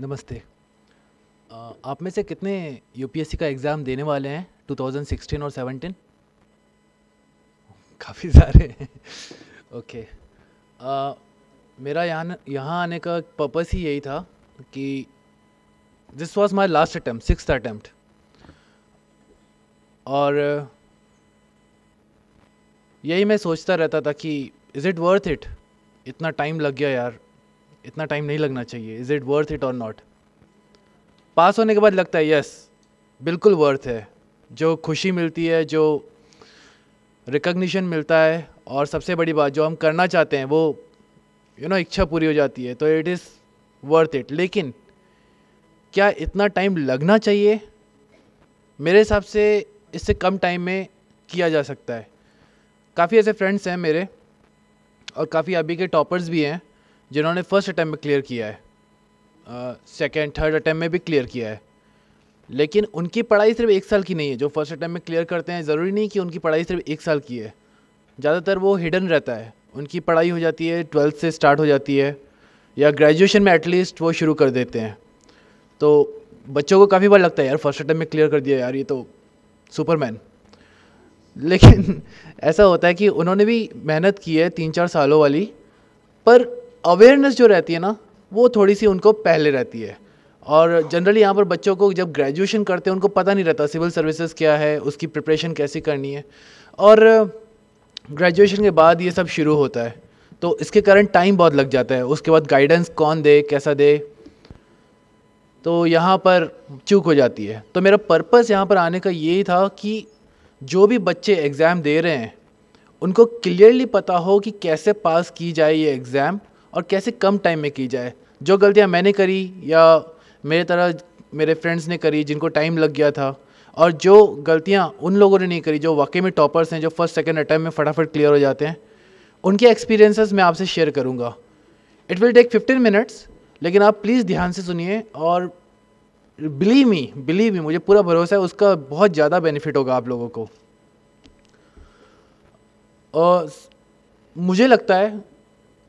नमस्ते आप में से कितने यूपीएससी का एग्ज़ाम देने वाले हैं 2016 और 17? काफ़ी सारे हैं ओके मेरा यहाँ यहाँ आने का पर्पस ही यही था कि this was my last attempt six attempt और यही मैं सोचता रहता था कि इज़ इट वर्थ इट इतना टाइम लग गया यार इतना टाइम नहीं लगना चाहिए इज़ इट वर्थ इट और नॉट पास होने के बाद लगता है यस बिल्कुल वर्थ है जो खुशी मिलती है जो रिकग्निशन मिलता है और सबसे बड़ी बात जो हम करना चाहते हैं वो यू you नो know, इच्छा पूरी हो जाती है तो इट इज़ वर्थ इट लेकिन क्या इतना टाइम लगना चाहिए मेरे हिसाब से इससे कम टाइम में किया जा सकता है काफ़ी ऐसे फ्रेंड्स हैं मेरे और काफ़ी अभी के टॉपर्स भी हैं जिन्होंने फर्स्ट अटैम्प में क्लियर किया है सेकेंड थर्ड अटैम्प में भी क्लियर किया है लेकिन उनकी पढ़ाई सिर्फ एक साल की नहीं है जो फर्स्ट अटैम्प में क्लियर करते हैं ज़रूरी नहीं कि उनकी पढ़ाई सिर्फ एक साल की है ज़्यादातर वो हिडन रहता है उनकी पढ़ाई हो जाती है ट्वेल्थ से स्टार्ट हो जाती है या ग्रेजुएशन में एटलीस्ट वो शुरू कर देते हैं तो बच्चों को काफ़ी बार लगता है यार फर्स्ट अटैम्प में क्लियर कर दिया यार ये तो सुपरमैन लेकिन ऐसा होता है कि उन्होंने भी मेहनत की है तीन चार सालों वाली पर अवेयरनेस जो रहती है ना वो थोड़ी सी उनको पहले रहती है और जनरली यहाँ पर बच्चों को जब ग्रेजुएशन करते हैं उनको पता नहीं रहता सिविल सर्विसेज क्या है उसकी प्रिपरेशन कैसी करनी है और ग्रेजुएशन के बाद ये सब शुरू होता है तो इसके कारण टाइम बहुत लग जाता है उसके बाद गाइडेंस कौन दे कैसा दे तो यहाँ पर चूक हो जाती है तो मेरा पर्पस यहाँ पर आने का यही था कि जो भी बच्चे एग्ज़ाम दे रहे हैं उनको क्लियरली पता हो कि कैसे पास की जाए ये एग्ज़ाम और कैसे कम टाइम में की जाए जो गलतियाँ मैंने करी या मेरे तरह मेरे फ्रेंड्स ने करी जिनको टाइम लग गया था और जो गलतियाँ उन लोगों ने नहीं करी जो वाकई में टॉपर्स हैं जो फर्स्ट सेकेंड अटैम्प में फटाफट क्लियर हो जाते हैं उनके एक्सपीरियंसेस मैं आपसे शेयर करूँगा it will take fifteen minutes लेकिन आप प्लीज़ ध्यान से सुनिए और बिलीव मी बिलीव मी मुझे पूरा भरोसा है उसका बहुत ज़्यादा बेनिफिट होगा आप लोगों को और मुझे लगता है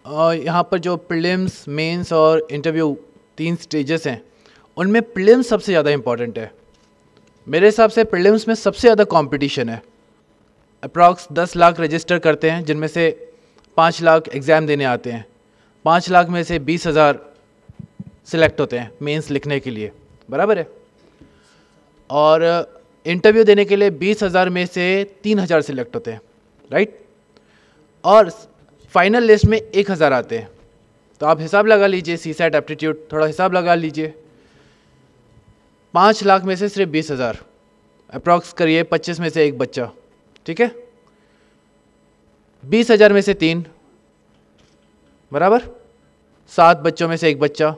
यहाँ पर जो प्रिलिम्स मेंस और इंटरव्यू तीन स्टेजेस हैं उनमें प्रिलिम्स सबसे ज़्यादा इम्पॉर्टेंट है मेरे हिसाब से प्रिलिम्स में सबसे ज़्यादा कंपटीशन है अप्रॉक्स दस लाख रजिस्टर करते हैं जिनमें से पाँच लाख एग्ज़ाम देने आते हैं पाँच लाख में से बीस हज़ार सिलेक्ट होते हैं मेंस लिखने के लिए बराबर है और इंटरव्यू uh, देने के लिए बीस हज़ार में से तीन हज़ार सिलेक्ट होते हैं राइट और फाइनल लिस्ट में एक हज़ार आते हैं तो आप हिसाब लगा लीजिए सी सेट एप्टीट्यूड थोड़ा हिसाब लगा लीजिए पाँच लाख में से सिर्फ बीस हज़ार अप्रॉक्स करिए पच्चीस में से एक बच्चा ठीक है बीस हज़ार में से तीन बराबर सात बच्चों में से एक बच्चा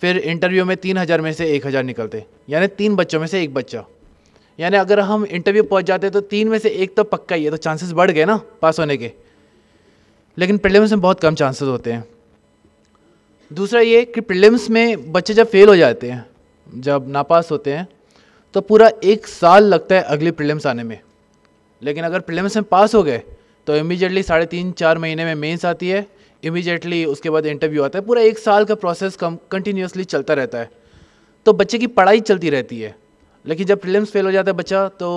फिर इंटरव्यू में तीन हज़ार में से एक हज़ार निकलते यानी तीन बच्चों में से एक बच्चा यानी अगर हम इंटरव्यू पहुंच जाते तो तीन में से एक तो पक्का ही है तो चांसेस बढ़ गए ना पास होने के लेकिन प्रिलिम्स में बहुत कम चांसेस होते हैं दूसरा ये कि प्रिलिम्स में बच्चे जब फेल हो जाते हैं जब नापास होते हैं तो पूरा एक साल लगता है अगली प्रिलिम्स आने में लेकिन अगर प्रिलिम्स में पास हो गए तो इमीजिएटली साढ़े तीन चार महीने में मेंस आती है इमीजिएटली उसके बाद इंटरव्यू आता है पूरा एक साल का प्रोसेस कम कंटिन्यूसली चलता रहता है तो बच्चे की पढ़ाई चलती रहती है लेकिन जब प्रिलिम्स फेल हो जाता है बच्चा तो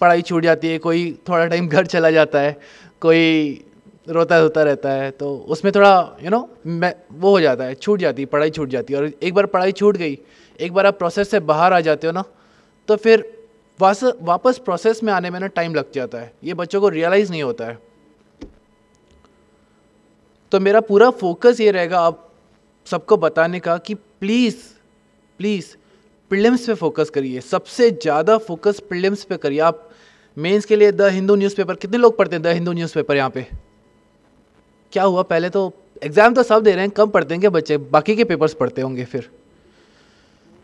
पढ़ाई छूट जाती है कोई थोड़ा टाइम घर चला जाता है कोई रोता धोता रहता है तो उसमें थोड़ा यू नो मैं वो हो जाता है छूट जाती है पढ़ाई छूट जाती है और एक बार पढ़ाई छूट गई एक बार आप प्रोसेस से बाहर आ जाते हो ना तो फिर वास वापस प्रोसेस में आने में ना टाइम लग जाता है ये बच्चों को रियलाइज़ नहीं होता है तो मेरा पूरा फोकस ये रहेगा आप सबको बताने का कि प्लीज़ प्लीज़ प्रिलिम्स पे फोकस करिए सबसे ज़्यादा फोकस प्रिलिम्स पे करिए आप मेंस के लिए द हिंदू न्यूज़पेपर कितने लोग पढ़ते हैं द हिंदू न्यूज़पेपर यहाँ पे क्या हुआ पहले तो एग्ज़ाम तो सब दे रहे हैं कम पढ़ते हैं बच्चे बाकी के पेपर्स पढ़ते होंगे फिर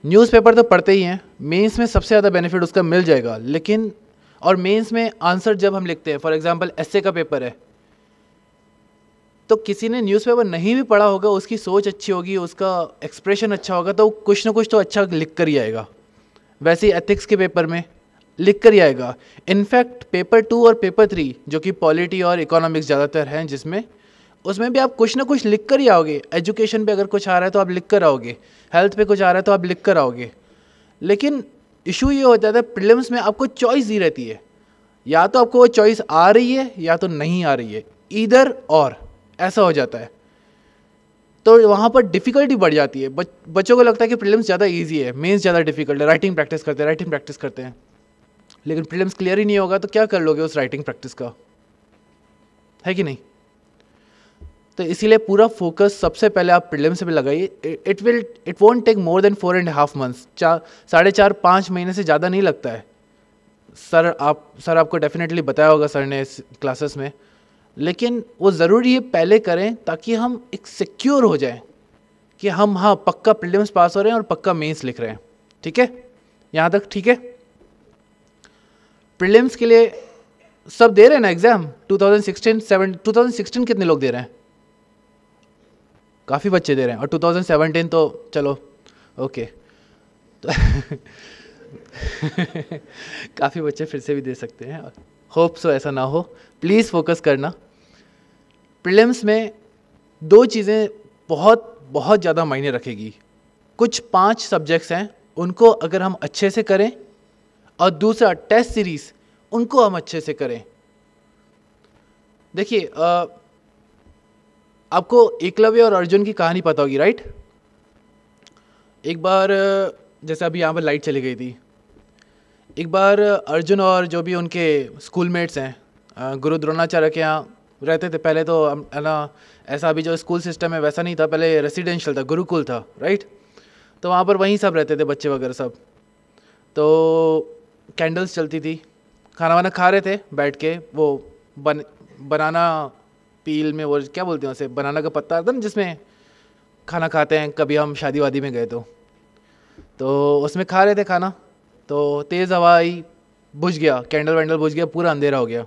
न्यूज़पेपर तो पढ़ते ही हैं मेंस में सबसे ज़्यादा बेनिफिट उसका मिल जाएगा लेकिन और मेंस में आंसर जब हम लिखते हैं फॉर एग्जांपल एसए का पेपर है तो किसी ने न्यूज़पेपर नहीं भी पढ़ा होगा उसकी सोच अच्छी होगी उसका एक्सप्रेशन अच्छा होगा तो कुछ ना कुछ तो अच्छा लिख कर ही आएगा वैसे ही एथिक्स के पेपर में लिख कर ही आएगा इनफैक्ट पेपर टू और पेपर थ्री जो कि पॉलिटी और इकोनॉमिक्स ज़्यादातर हैं जिसमें उसमें भी आप कुछ ना कुछ लिख कर ही आओगे एजुकेशन पे अगर कुछ आ रहा है तो आप लिख कर आओगे हेल्थ पे कुछ आ रहा है तो आप लिख कर आओगे लेकिन इशू ये होता है प्रिलिम्स में आपको चॉइस ही रहती है या तो आपको वो चॉइस आ रही है या तो नहीं आ रही है इधर और ऐसा हो जाता है तो वहाँ पर डिफ़िकल्टी बढ़ जाती है बच, बच्चों को लगता है कि प्रिलिम्स ज़्यादा ईजी है मेन्स ज़्यादा डिफिकल्ट है राइटिंग प्रैक्टिस करते हैं राइटिंग प्रैक्टिस करते हैं लेकिन प्रिलिम्स क्लियर ही नहीं होगा तो क्या कर लोगे उस राइटिंग प्रैक्टिस का है कि नहीं तो इसीलिए पूरा फोकस सबसे पहले आप प्रिलिम्स पे लगाइए it will it won't take more than four and half months चार साढ़े चार पाँच महीने से ज़्यादा नहीं लगता है सर आप सर आपको डेफिनेटली बताया होगा सर ने इस क्लासेस में लेकिन वो ज़रूरी है पहले करें ताकि हम एक सिक्योर हो जाएं कि हम हाँ पक्का प्रिलियम्स पास हो रहे हैं और पक्का मेंस लिख रहे हैं ठीक है यहाँ तक ठीक है प्रिलियम्स के लिए सब दे रहे हैं ना एग्ज़ाम 2016 सेवन सिक्सटीन कितने लोग दे रहे हैं काफ़ी बच्चे दे रहे हैं और 2017 तो चलो ओके तो काफ़ी बच्चे फिर से भी दे सकते हैं होप सो ऐसा ना हो प्लीज़ फोकस करना प्रिलिम्स में दो चीज़ें बहुत बहुत ज़्यादा मायने रखेगी कुछ पांच सब्जेक्ट्स हैं उनको अगर हम अच्छे से करें और दूसरा टेस्ट सीरीज़ उनको हम अच्छे से करें देखिए आपको एकलव्य और अर्जुन की कहानी पता होगी राइट एक बार जैसे अभी यहाँ पर लाइट चली गई थी एक बार अर्जुन और जो भी उनके स्कूल मेट्स हैं गुरु द्रोणाचार्य के यहाँ रहते थे पहले तो है ना ऐसा अभी जो स्कूल सिस्टम है वैसा नहीं था पहले रेसिडेंशियल था गुरुकुल था राइट तो वहाँ पर वहीं सब रहते थे बच्चे वगैरह सब तो कैंडल्स चलती थी खाना वाना खा रहे थे बैठ के वो बन बनाना पील में वो क्या बोलते हैं उसे बनाना का पत्ता आता ना जिसमें खाना खाते हैं कभी हम शादी वादी में गए तो तो उसमें खा रहे थे खाना तो तेज़ हवा आई बुझ गया कैंडल वैंडल बुझ गया पूरा अंधेरा हो गया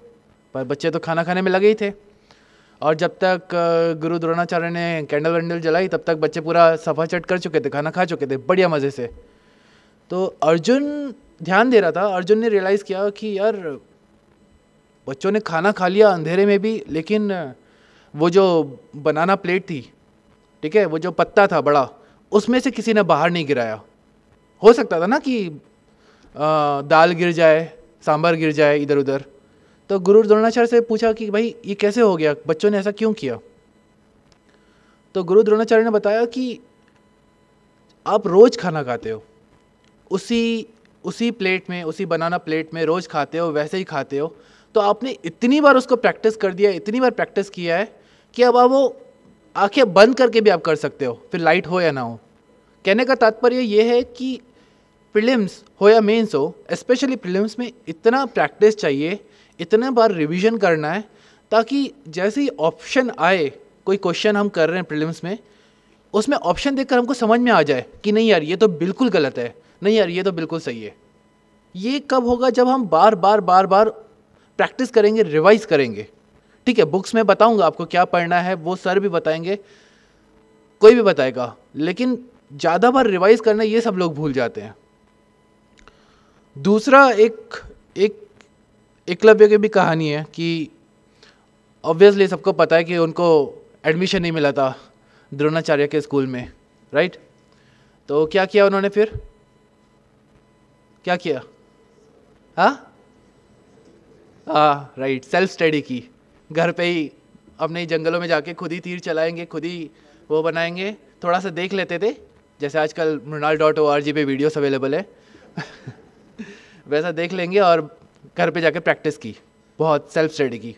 पर बच्चे तो खाना खाने में लगे ही थे और जब तक गुरु द्रोणाचार्य ने कैंडल वैंडल जलाई तब तक बच्चे पूरा सफा चट कर चुके थे खाना खा चुके थे बढ़िया मज़े से तो अर्जुन ध्यान दे रहा था अर्जुन ने रियलाइज़ किया कि यार बच्चों ने खाना खा लिया अंधेरे में भी लेकिन वो जो बनाना प्लेट थी ठीक है वो जो पत्ता था बड़ा उसमें से किसी ने बाहर नहीं गिराया हो सकता था ना कि आ, दाल गिर जाए सांभर गिर जाए इधर उधर तो गुरु द्रोणाचार्य से पूछा कि भाई ये कैसे हो गया बच्चों ने ऐसा क्यों किया तो गुरु द्रोणाचार्य ने बताया कि आप रोज़ खाना खाते हो उसी उसी प्लेट में उसी बनाना प्लेट में रोज़ खाते हो वैसे ही खाते हो तो आपने इतनी बार उसको प्रैक्टिस कर दिया इतनी बार प्रैक्टिस किया है कि अब आप वो आंखें बंद करके भी आप कर सकते हो फिर लाइट हो या ना हो कहने का तात्पर्य ये है कि प्रिलिम्स हो या मेंस हो स्पेशली प्रिलिम्स में इतना प्रैक्टिस चाहिए इतना बार रिवीजन करना है ताकि जैसे ही ऑप्शन आए कोई क्वेश्चन हम कर रहे हैं प्रिलिम्स में उसमें ऑप्शन देखकर हमको समझ में आ जाए कि नहीं यार ये तो बिल्कुल गलत है नहीं यार ये तो बिल्कुल सही है ये कब होगा जब हम बार बार बार बार प्रैक्टिस करेंगे रिवाइज करेंगे ठीक है बुक्स में बताऊंगा आपको क्या पढ़ना है वो सर भी बताएंगे कोई भी बताएगा लेकिन ज़्यादा बार रिवाइज करना ये सब लोग भूल जाते हैं दूसरा एक एक एकलव्य की भी कहानी है कि ऑब्वियसली सबको पता है कि उनको एडमिशन नहीं मिला था द्रोणाचार्य के स्कूल में राइट तो क्या किया उन्होंने फिर क्या किया हाँ हाँ राइट सेल्फ स्टडी की घर पे ही अपने जंगलों में जाके खुद ही तीर चलाएंगे खुद ही वो बनाएंगे थोड़ा सा देख लेते थे जैसे आजकल Mrinal dot O R G पर वीडियोस अवेलेबल है वैसा देख लेंगे और घर पे जाके प्रैक्टिस की बहुत सेल्फ स्टडी की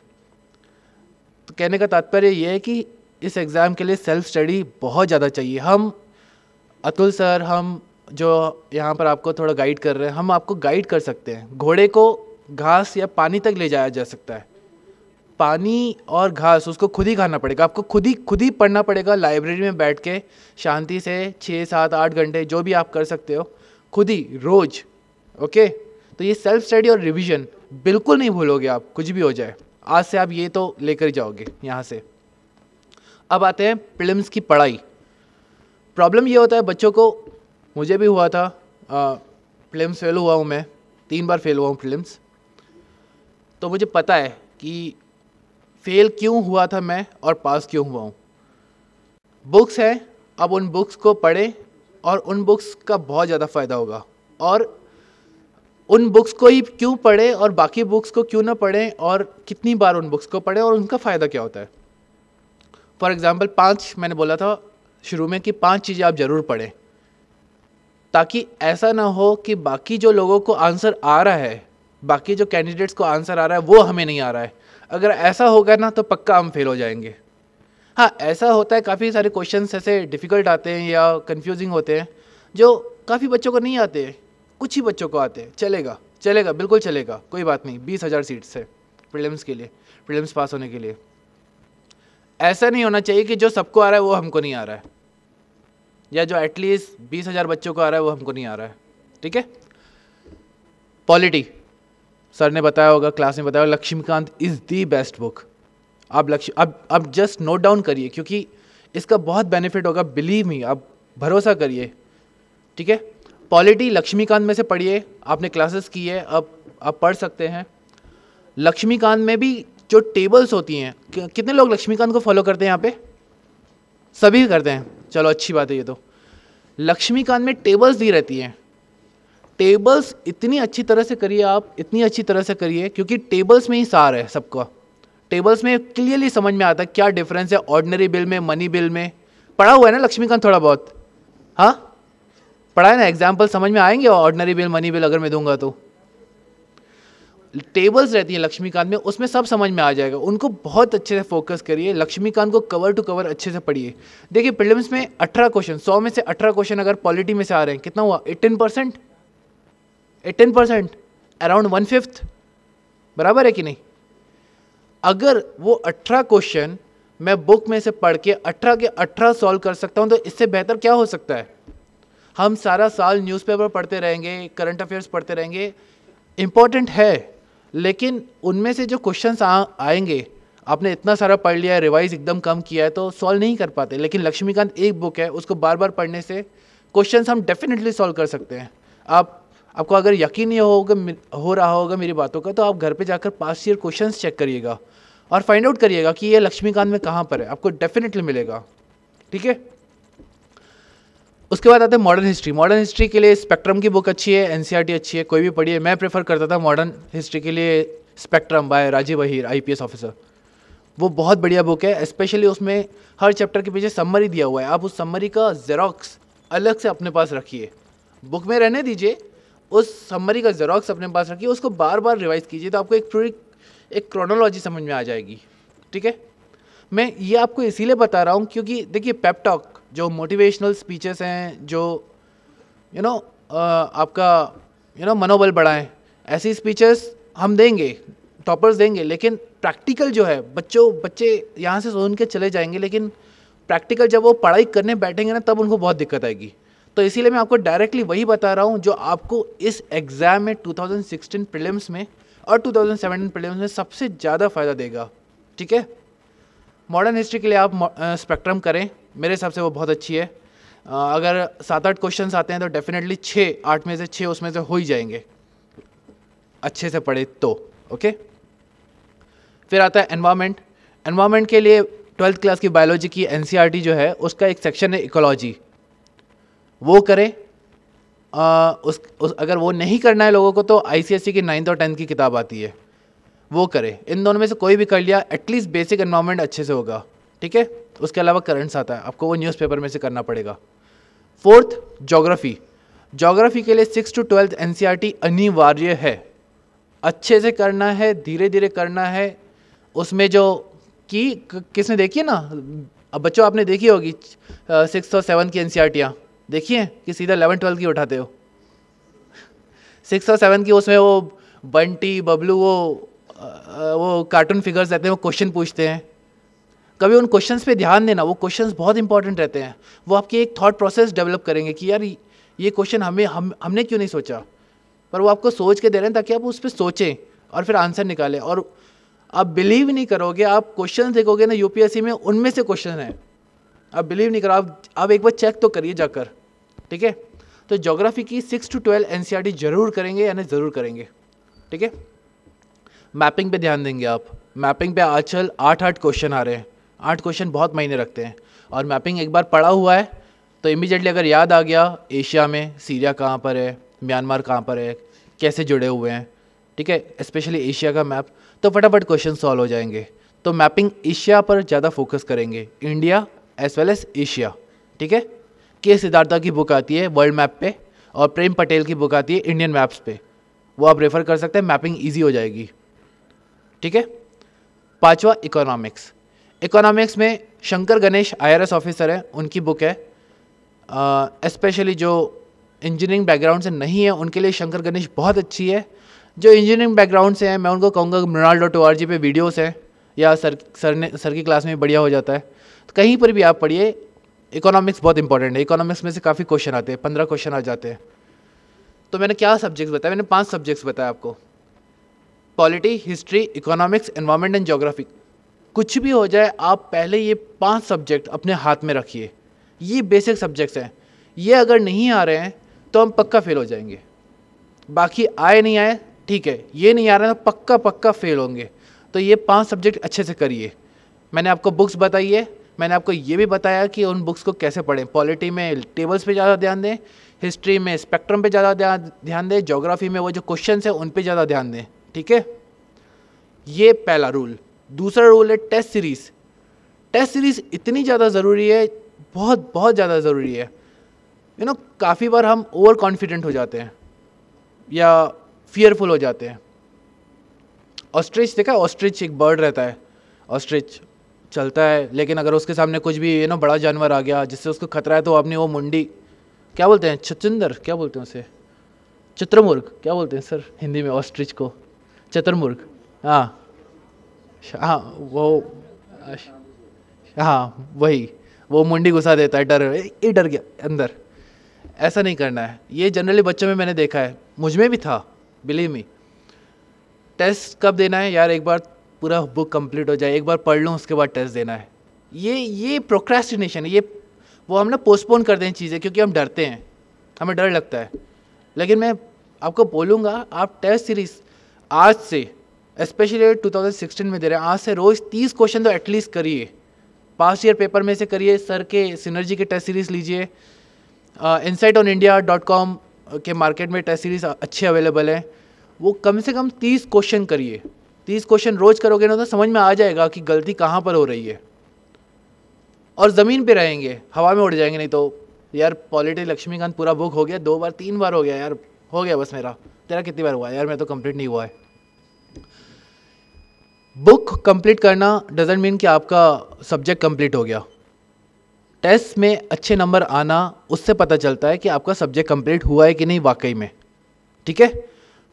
तो कहने का तात्पर्य ये है कि इस एग्ज़ाम के लिए सेल्फ स्टडी बहुत ज़्यादा चाहिए हम अतुल सर हम जो यहाँ पर आपको थोड़ा गाइड कर रहे हैं हम आपको गाइड कर सकते हैं घोड़े को घास या पानी तक ले जाया जा सकता है पानी और घास उसको खुद ही खाना पड़ेगा आपको खुद ही खुद ही पढ़ना पड़ेगा लाइब्रेरी में बैठ के शांति से छः सात आठ घंटे जो भी आप कर सकते हो खुद ही रोज ओके तो ये सेल्फ स्टडी और रिविजन बिल्कुल नहीं भूलोगे आप कुछ भी हो जाए आज से आप ये तो लेकर जाओगे यहाँ से अब आते हैं प्रिलिम्स की पढ़ाई प्रॉब्लम ये होता है बच्चों को मुझे भी हुआ था प्रिलिम्स फेल हुआ हूँ मैं तीन बार फेल हुआ हूँ प्रिलिम्स तो मुझे पता है कि फेल क्यों हुआ था मैं और पास क्यों हुआ हूँ बुक्स हैं अब उन बुक्स को पढ़ें और उन बुक्स का बहुत ज़्यादा फ़ायदा होगा और उन बुक्स को ही क्यों पढ़ें और बाकी बुक्स को क्यों ना पढ़ें और कितनी बार उन बुक्स को पढ़ें और उनका फ़ायदा क्या होता है फॉर एग्ज़ाम्पल पाँच मैंने बोला था शुरू में कि पाँच चीज़ें आप ज़रूर पढ़ें ताकि ऐसा ना हो कि बाकी जो लोगों को आंसर आ रहा है बाकी जो कैंडिडेट्स को आंसर आ रहा है वो हमें नहीं आ रहा है अगर ऐसा होगा ना तो पक्का हम फेल हो जाएंगे हाँ ऐसा होता है काफ़ी सारे क्वेश्चन ऐसे डिफ़िकल्ट आते हैं या कन्फ्यूजिंग होते हैं जो काफ़ी बच्चों को नहीं आते कुछ ही बच्चों को आते हैं चलेगा चलेगा बिल्कुल चलेगा कोई बात नहीं बीस हज़ार सीट्स है प्रिलिम्स के लिए प्रिलिम्स पास होने के लिए ऐसा नहीं होना चाहिए कि जो सबको आ रहा है वो हमको नहीं आ रहा है या जो एटलीस्ट बीस हज़ार बच्चों को आ रहा है वो हमको नहीं आ रहा है ठीक है पॉलिटी सर ने बताया होगा क्लास में बताया होगा Laxmikanth is the best book आप लक्ष्य अब अब जस्ट नोट डाउन करिए क्योंकि इसका बहुत बेनिफिट होगा बिलीव मी आप भरोसा करिए ठीक है पॉलिटी लक्ष्मीकांत में से पढ़िए आपने क्लासेस की है अब आप पढ़ सकते हैं लक्ष्मीकांत में भी जो टेबल्स होती हैं कितने लोग लक्ष्मीकांत को फॉलो करते हैं यहाँ पे सभी करते हैं चलो अच्छी बात है ये तो लक्ष्मीकांत में टेबल्स दी रहती हैं टेबल्स इतनी अच्छी तरह से करिए आप इतनी अच्छी तरह से करिए क्योंकि टेबल्स में ही सार है सबका टेबल्स में क्लियरली समझ में आता है क्या डिफरेंस है ऑर्डनरी बिल में मनी बिल में पढ़ा हुआ है ना लक्ष्मीकांत थोड़ा बहुत हाँ पढ़ा है ना एग्जाम्पल समझ में आएंगे ऑर्डनरी बिल मनी बिल अगर मैं दूंगा तो टेबल्स रहती हैं लक्ष्मीकांत में उसमें सब समझ में आ जाएगा उनको बहुत अच्छे से फोकस करिए लक्ष्मीकांत को कवर टू कवर अच्छे से पढ़िए देखिए प्रिलिम्स में अठारह क्वेश्चन सौ में से अठारह क्वेश्चन अगर पॉलिटी में से आ रहे हैं कितना हुआ eighteen percent eighteen percent around one fifth बराबर है कि नहीं अगर वो अठारह क्वेश्चन मैं बुक में से पढ़ के अठारह के अठारह सॉल्व कर सकता हूँ तो इससे बेहतर क्या हो सकता है हम सारा साल न्यूज़पेपर पढ़ते रहेंगे करंट अफेयर्स पढ़ते रहेंगे इम्पॉर्टेंट है लेकिन उनमें से जो क्वेश्चन आएंगे आपने इतना सारा पढ़ लिया है रिवाइज एकदम कम किया है तो सॉल्व नहीं कर पाते लेकिन लक्ष्मीकांत एक बुक है उसको बार बार पढ़ने से क्वेश्चन हम डेफिनेटली सॉल्व कर सकते हैं आप आपको अगर यकीन नहीं होगा हो रहा होगा मेरी बातों का तो आप घर पे जाकर पास ईयर क्वेश्चंस चेक करिएगा और फाइंड आउट करिएगा कि ये लक्ष्मीकांत में कहाँ पर है आपको डेफिनेटली मिलेगा ठीक है उसके बाद आते हैं मॉडर्न हिस्ट्री मॉडर्न हिस्ट्री के लिए स्पेक्ट्रम की बुक अच्छी है एन e अच्छी है कोई भी पढ़िए मैं प्रेफर करता था मॉडर्न हिस्ट्री के लिए spectrum by Rajiv Ahir I officer वो बहुत बढ़िया बुक है स्पेशली उसमें हर चैप्टर के पीछे सम्मरी दिया हुआ है आप उस सम्मरी का जेरोक्स अलग से अपने पास रखिए बुक में रहने दीजिए उस समरी का जेरोक्स अपने पास रखिए उसको बार बार रिवाइज कीजिए तो आपको एक पूरी एक क्रोनोलॉजी समझ में आ जाएगी ठीक है मैं ये आपको इसीलिए बता रहा हूँ क्योंकि देखिए पेपटॉक जो मोटिवेशनल स्पीचेस हैं जो यू नो आपका यू नो मनोबल बढ़ाएं ऐसी स्पीचेस हम देंगे टॉपर्स देंगे लेकिन प्रैक्टिकल जो है बच्चों बच्चे यहाँ से सुन के चले जाएंगे लेकिन प्रैक्टिकल जब वो पढ़ाई करने बैठेंगे ना तब उनको बहुत दिक्कत आएगी तो इसीलिए मैं आपको डायरेक्टली वही बता रहा हूँ जो आपको इस एग्ज़ाम में 2016 प्रीलिम्स में और 2017 प्रीलिम्स में सबसे ज़्यादा फ़ायदा देगा ठीक है मॉडर्न हिस्ट्री के लिए आप स्पेक्ट्रम करें मेरे हिसाब से वो बहुत अच्छी है आ, अगर सात आठ क्वेश्चन आते हैं तो डेफिनेटली छः आठ में से छः उसमें से हो ही जाएंगे अच्छे से पढ़े तो ओके फिर आता है एनवायरमेंट एनवायरमेंट के लिए ट्वेल्थ क्लास की बायोलॉजी की एन e जो है उसका एक सेक्शन है इकोलॉजी वो करे उस, उस अगर वो नहीं करना है लोगों को तो आई की नाइन्थ और टेंथ की किताब आती है वो करें इन दोनों में से कोई भी कर लिया एटलीस्ट बेसिक इन्वायरमेंट अच्छे से होगा ठीक है उसके अलावा करंट्स आता है आपको वो न्यूज़पेपर में से करना पड़ेगा फोर्थ जोग्राफ़ी जोग्राफ़ी के लिए सिक्स टू ट्वेल्थ एन अनिवार्य है अच्छे से करना है धीरे धीरे करना है उसमें जो कि किसने देखी है ना अब बच्चों आपने देखी होगी सिक्स और सेवन की एन सी देखिए कि सीधा इलेवन ट्वेल्थ की उठाते हो सिक्स और सेवन की उसमें वो बंटी बबलू वो वो कार्टून फिगर्स रहते हैं वो क्वेश्चन पूछते हैं कभी उन क्वेश्चन पे ध्यान देना वो क्वेश्चन बहुत इंपॉर्टेंट रहते हैं वो आपकी एक थाट प्रोसेस डेवलप करेंगे कि यार ये क्वेश्चन हमें हम हमने क्यों नहीं सोचा पर वो आपको सोच के दे रहे हैं ताकि आप उस पर सोचें और फिर आंसर निकालें और आप बिलीव नहीं करोगे आप क्वेश्चन देखोगे ना यूपीएससी में उनमें से क्वेश्चन है आप बिलीव नहीं करो आप आप एक बार चेक तो करिए जाकर ठीक है तो जोग्राफी की सिक्स टू ट्वेल्व एन जरूर करेंगे यानी ज़रूर करेंगे ठीक है मैपिंग पे ध्यान देंगे आप मैपिंग पे आजकल आठ आठ क्वेश्चन आ रहे हैं आठ क्वेश्चन बहुत मायने रखते हैं और मैपिंग एक बार पढ़ा हुआ है तो इमीजिएटली अगर याद आ गया एशिया में सीरिया कहाँ पर है म्यांमार कहाँ पर है कैसे जुड़े हुए हैं ठीक है स्पेशली एशिया का मैप तो फटाफट क्वेश्चन सॉल्व हो जाएंगे तो मैपिंग एशिया पर ज़्यादा फोकस करेंगे India as well as Asia ठीक है के सिद्धार्था की बुक आती है वर्ल्ड मैप पे और प्रेम पटेल की बुक आती है इंडियन मैप्स पे वो आप रेफ़र कर सकते हैं मैपिंग ईजी हो जाएगी ठीक है पाँचवा इकोनॉमिक्स इकोनॉमिक्स में शंकर गणेश आई ऑफिसर हैं उनकी बुक है स्पेशली जो इंजीनियरिंग बैकग्राउंड से नहीं है उनके लिए शंकर गणेश बहुत अच्छी है जो इंजीनियरिंग बैकग्राउंड से हैं मैं उनको कहूँगा Mrinal dot O R G पर वीडियोज़ हैं या सर सर ने सर की क्लास में बढ़िया हो जाता है तो कहीं पर भी आप पढ़िए इकोनॉमिक्स बहुत इंपॉर्टेंट है इकोनॉमिक्स में से काफ़ी क्वेश्चन आते हैं पंद्रह क्वेश्चन आ जाते हैं तो मैंने क्या सब्जेक्ट्स बताया मैंने पांच सब्जेक्ट्स बताया आपको polity history economics environment and geography कुछ भी हो जाए आप पहले ये पांच सब्जेक्ट अपने हाथ में रखिए ये बेसिक सब्जेक्ट्स हैं ये अगर नहीं आ रहे हैं तो हम पक्का फेल हो जाएंगे बाकी आए नहीं आए ठीक है ये नहीं आ रहे तो पक्का पक्का फेल होंगे तो ये पांच सब्जेक्ट अच्छे से करिए मैंने आपको बुक्स बताई है मैंने आपको ये भी बताया कि उन बुक्स को कैसे पढ़ें पॉलिटी में टेबल्स पे ज़्यादा ध्यान दें हिस्ट्री में स्पेक्ट्रम पे ज़्यादा ध्यान दें जोग्राफी में वो जो क्वेश्चन हैं उन पे ज़्यादा ध्यान दें ठीक है ये पहला रूल दूसरा रूल है टेस्ट सीरीज़ टेस्ट सीरीज़ इतनी ज़्यादा ज़रूरी है बहुत बहुत ज़्यादा ज़रूरी है यू नो काफ़ी बार हम ओवर कॉन्फिडेंट हो जाते हैं या फियरफुल हो जाते हैं ऑस्ट्रिच देखा ऑस्ट्रिच एक बर्ड रहता है ऑस्ट्रिच चलता है लेकिन अगर उसके सामने कुछ भी यू नो बड़ा जानवर आ गया जिससे उसको खतरा है तो अपनी वो मुंडी क्या बोलते हैं छचंदर क्या बोलते हैं उसे चित्रमुर्ग क्या बोलते हैं सर हिंदी में ऑस्ट्रिच को चित्रमुर्ग हाँ हाँ वो हाँ वही वो मुंडी घुसा देता है डर ये डर गया अंदर ऐसा नहीं करना है ये जनरली बच्चों में मैंने देखा है मुझ में भी था बिलीव मी टेस्ट कब देना है यार एक बार पूरा बुक कंप्लीट हो जाए एक बार पढ़ लूँ उसके बाद टेस्ट देना है ये ये प्रोक्रेस्टिनेशन है ये वो हम ना पोस्टपोन कर दें चीज़ें क्योंकि हम डरते हैं हमें डर लगता है लेकिन मैं आपको बोलूँगा आप टेस्ट सीरीज़ आज से स्पेशली 2016 में दे रहे हैं आज से रोज़ तीस क्वेश्चन तो एटलीस्ट करिए पास्ट ईयर पेपर में से करिए सर के सिनर्जी के टेस्ट सीरीज़ लीजिए insight on India dot com के मार्केट में टेस्ट सीरीज़ अच्छे अवेलेबल हैं वो कम से कम तीस क्वेश्चन करिए तीस क्वेश्चन रोज करोगे ना तो समझ में आ जाएगा कि गलती कहाँ पर हो रही है और ज़मीन पे रहेंगे हवा में उड़ जाएंगे नहीं तो यार पॉलिटिक लक्ष्मीकांत पूरा बुक हो गया दो बार तीन बार हो गया यार हो गया बस मेरा तेरा कितनी बार हुआ है यार मेरा तो कंप्लीट नहीं हुआ है बुक कंप्लीट करना डजेंट मीन कि आपका सब्जेक्ट कंप्लीट हो गया टेस्ट में अच्छे नंबर आना उससे पता चलता है कि आपका सब्जेक्ट कंप्लीट हुआ है कि नहीं वाकई में ठीक है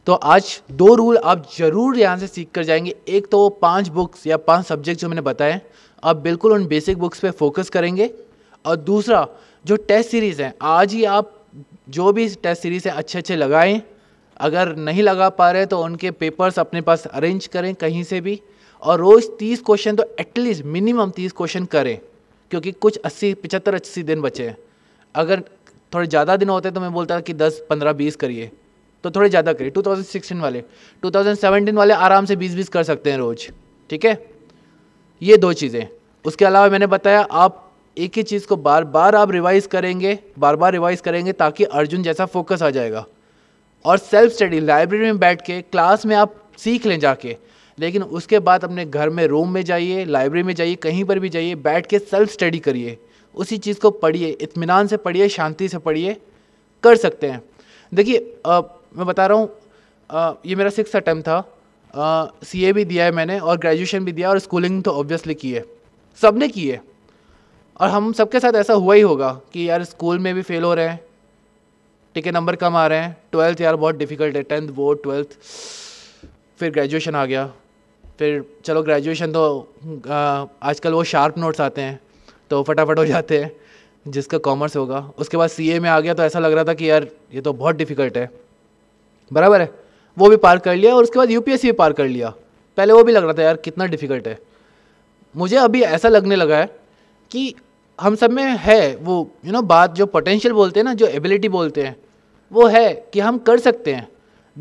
तो आज दो रूल आप ज़रूर यहाँ से सीख कर जाएंगे एक तो वो पांच बुक्स या पांच सब्जेक्ट जो मैंने बताए आप बिल्कुल उन बेसिक बुक्स पे फोकस करेंगे और दूसरा जो टेस्ट सीरीज़ हैं आज ही आप जो भी टेस्ट सीरीज़ हैं अच्छे अच्छे लगाएं अगर नहीं लगा पा रहे तो उनके पेपर्स अपने पास अरेंज करें कहीं से भी और रोज़ तीस क्वेश्चन तो एटलीस्ट मिनिमम तीस क्वेश्चन करें क्योंकि कुछ अस्सी पचहत्तर अस्सी दिन बचे हैं अगर थोड़े ज़्यादा दिन होते तो मैं बोलता कि दस पंद्रह बीस करिए तो थोड़े ज़्यादा करिए 2016 वाले 2017 वाले आराम से 20-20 कर सकते हैं रोज़ ठीक है ये दो चीज़ें उसके अलावा मैंने बताया आप एक ही चीज़ को बार बार आप रिवाइज करेंगे बार बार रिवाइज करेंगे ताकि अर्जुन जैसा फोकस आ जाएगा और सेल्फ स्टडी लाइब्रेरी में बैठ के क्लास में आप सीख लें जाके लेकिन उसके बाद अपने घर में रूम में जाइए लाइब्रेरी में जाइए कहीं पर भी जाइए बैठ के सेल्फ स्टडी करिए उसी चीज़ को पढ़िए इतमान से पढ़िए शांति से पढ़िए कर सकते हैं देखिए मैं बता रहा हूँ ये मेरा सिक्स अटैम्प था सी ए भी दिया है मैंने और ग्रेजुएशन भी दिया और स्कूलिंग तो ऑब्वियसली की है सब ने की है और हम सबके साथ ऐसा हुआ ही होगा कि यार स्कूल में भी फेल हो रहे हैं टिके नंबर कम आ रहे हैं ट्वेल्थ यार बहुत डिफ़िकल्ट है टेंथ वो ट्वेल्थ फिर ग्रेजुएशन आ गया फिर चलो ग्रेजुएशन तो आजकल वो शार्प नोट्स आते हैं तो फटाफट हो जाते हैं जिसका कॉमर्स होगा उसके बाद सी में आ गया तो ऐसा लग रहा था कि यार ये तो बहुत डिफ़िकल्ट है बराबर है वो भी पार कर लिया और उसके बाद यूपीएससी भी पार कर लिया पहले वो भी लग रहा था यार कितना डिफ़िकल्ट है मुझे अभी ऐसा लगने लगा है कि हम सब में है वो यू you नो know, बात जो पोटेंशियल बोलते हैं ना जो एबिलिटी बोलते हैं वो है कि हम कर सकते हैं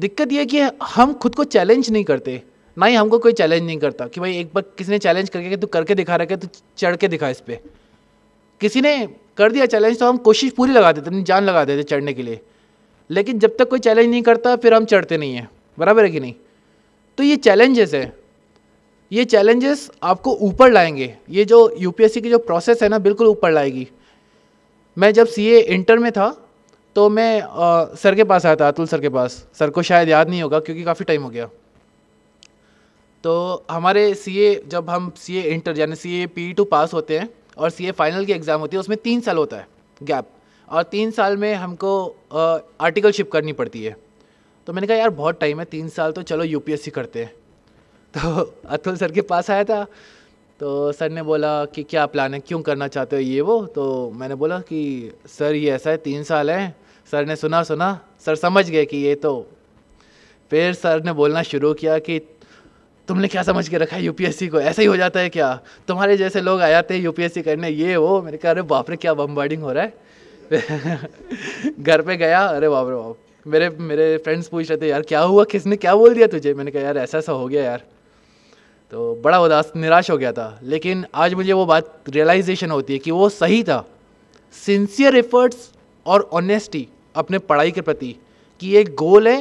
दिक्कत ये है कि हम खुद को चैलेंज नहीं करते ना ही हमको कोई चैलेंज नहीं करता कि भाई एक बार किसी ने चैलेंज करके कि तू करके दिखा रखे तू चढ़ के दिखा इस पर किसी ने कर दिया चैलेंज तो हम कोशिश पूरी लगा देते अपनी जान लगा देते चढ़ने के लिए लेकिन जब तक कोई चैलेंज नहीं करता फिर हम चढ़ते नहीं हैं बराबर है कि नहीं तो ये चैलेंजेस है ये चैलेंजेस आपको ऊपर लाएंगे ये जो यूपीएससी की जो प्रोसेस है ना बिल्कुल ऊपर लाएगी मैं जब सीए इंटर में था तो मैं आ, सर के पास आया था अतुल सर के पास सर को शायद याद नहीं होगा क्योंकि काफ़ी टाइम हो गया तो हमारे सीए जब हम सीए इंटर यानी सीए पी टू पास होते हैं और सीए फाइनल की एग्ज़ाम होती है उसमें तीन साल होता है गैप और तीन साल में हमको आर्टिकलशिप करनी पड़ती है तो मैंने कहा यार बहुत टाइम है तीन साल तो चलो यू करते हैं तो अतुल सर के पास आया था तो सर ने बोला कि क्या प्लान है क्यों करना चाहते हो ये वो तो मैंने बोला कि सर ये ऐसा है तीन साल है सर ने सुना सुना सर समझ गए कि ये तो फिर सर ने बोलना शुरू किया कि तुमने क्या समझ के रखा है यूपीएससी को ऐसा ही हो जाता है क्या तुम्हारे जैसे लोग आ जाते हैं यूपीएससी करने ये वो मैंने कहा अरे बाप रे क्या बम हो रहा है घर पे गया अरे बाप रे बाप मेरे मेरे फ्रेंड्स पूछ रहे थे यार क्या हुआ किसने क्या बोल दिया तुझे मैंने कहा यार ऐसा ऐसा हो गया यार तो बड़ा उदास निराश हो गया था लेकिन आज मुझे वो बात रियलाइजेशन होती है कि वो सही था सिंसियर एफर्ट्स और ऑनेस्टी अपने पढ़ाई के प्रति कि ये गोल है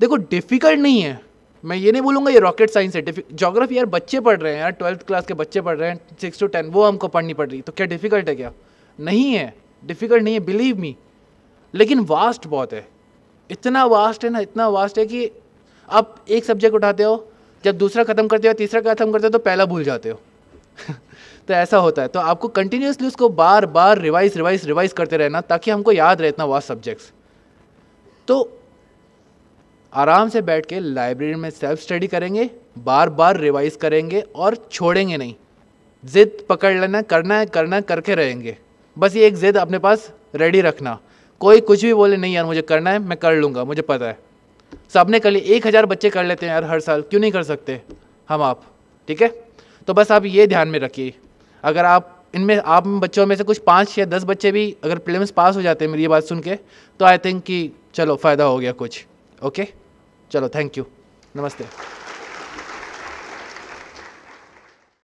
देखो डिफ़िकल्ट नहीं है मैं ये नहीं बोलूँगा ये रॉकेट साइंस है जोग्राफी यार बच्चे पढ़ रहे हैं यार ट्वेल्थ क्लास के बच्चे पढ़ रहे हैं सिक्स टू टेन वो हमको पढ़नी पड़ रही तो क्या डिफ़िकल्ट है क्या नहीं है डिफ़िकल्ट नहीं है बिलीव मी लेकिन वास्ट बहुत है इतना वास्ट है ना इतना वास्ट है कि आप एक सब्जेक्ट उठाते हो जब दूसरा ख़त्म करते हो तीसरा ख़त्म करते हो तो पहला भूल जाते हो तो ऐसा होता है तो आपको कंटिन्यूसली उसको बार बार रिवाइज रिवाइज रिवाइज करते रहना ताकि हमको याद रहे इतना वास्ट सब्जेक्ट्स तो आराम से बैठ के लाइब्रेरी में सेल्फ स्टडी करेंगे बार बार रिवाइज करेंगे और छोड़ेंगे नहीं ज़िद पकड़ लेना करना है करना करके रहेंगे बस ये एक ज़िद अपने पास रेडी रखना कोई कुछ भी बोले नहीं यार मुझे करना है मैं कर लूँगा मुझे पता है सबने कर लिए एक हज़ार बच्चे कर लेते हैं यार हर साल क्यों नहीं कर सकते हम आप ठीक है तो बस आप ये ध्यान में रखिए अगर आप इनमें आप बच्चों में से कुछ पाँच या दस बच्चे भी अगर प्लेम्स पास हो जाते हैं मेरी ये बात सुन के तो आई थिंक कि चलो फ़ायदा हो गया कुछ ओके चलो थैंक यू नमस्ते